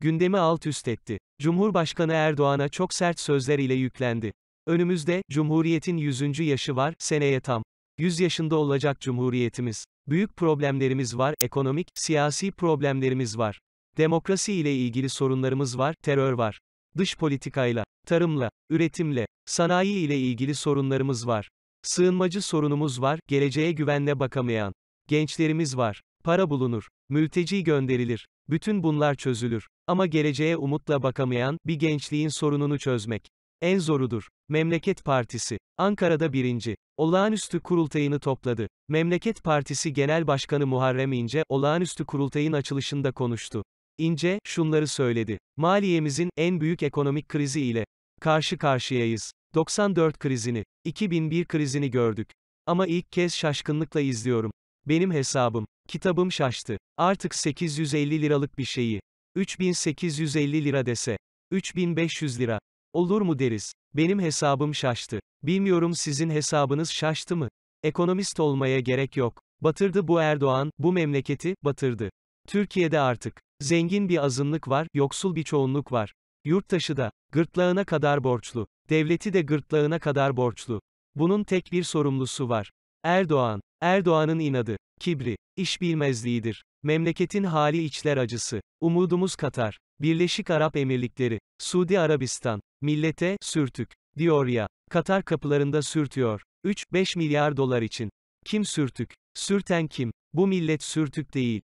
gündemi alt üst etti. Cumhurbaşkanı Erdoğan'a çok sert sözler ile yüklendi. Önümüzde, Cumhuriyet'in 100. yaşı var, seneye tam. 100 yaşında olacak Cumhuriyetimiz. Büyük problemlerimiz var, ekonomik, siyasi problemlerimiz var. Demokrasi ile ilgili sorunlarımız var, terör var. Dış politikayla, tarımla, üretimle, sanayi ile ilgili sorunlarımız var. Sığınmacı sorunumuz var, geleceğe güvenle bakamayan. Gençlerimiz var. Para bulunur. Mülteci gönderilir. Bütün bunlar çözülür. Ama geleceğe umutla bakamayan, bir gençliğin sorununu çözmek. En zorudur. Memleket Partisi. Ankara'da birinci. Olağanüstü kurultayını topladı. Memleket Partisi Genel Başkanı Muharrem İnce, olağanüstü kurultayın açılışında konuştu. İnce, şunları söyledi. Maliyemizin, en büyük ekonomik krizi ile, karşı karşıyayız. 94 krizini, 2001 krizini gördük. Ama ilk kez şaşkınlıkla izliyorum. Benim hesabım. Kitabım şaştı. Artık 850 liralık bir şeyi. 3850 lira dese. 3500 lira. Olur mu deriz. Benim hesabım şaştı. Bilmiyorum sizin hesabınız şaştı mı? Ekonomist olmaya gerek yok. Batırdı bu Erdoğan, bu memleketi, batırdı. Türkiye'de artık. Zengin bir azınlık var, yoksul bir çoğunluk var. Yurttaşı da, gırtlağına kadar borçlu. Devleti de gırtlağına kadar borçlu. Bunun tek bir sorumlusu var. Erdoğan. Erdoğan'ın inadı, kibri, iş bilmezliğidir. Memleketin hali içler acısı. Umudumuz Katar, Birleşik Arap Emirlikleri, Suudi Arabistan, millete, sürtük, diyor ya, Katar kapılarında sürtüyor. 3-5 milyar dolar için. Kim sürtük? Sürten kim? Bu millet sürtük değil.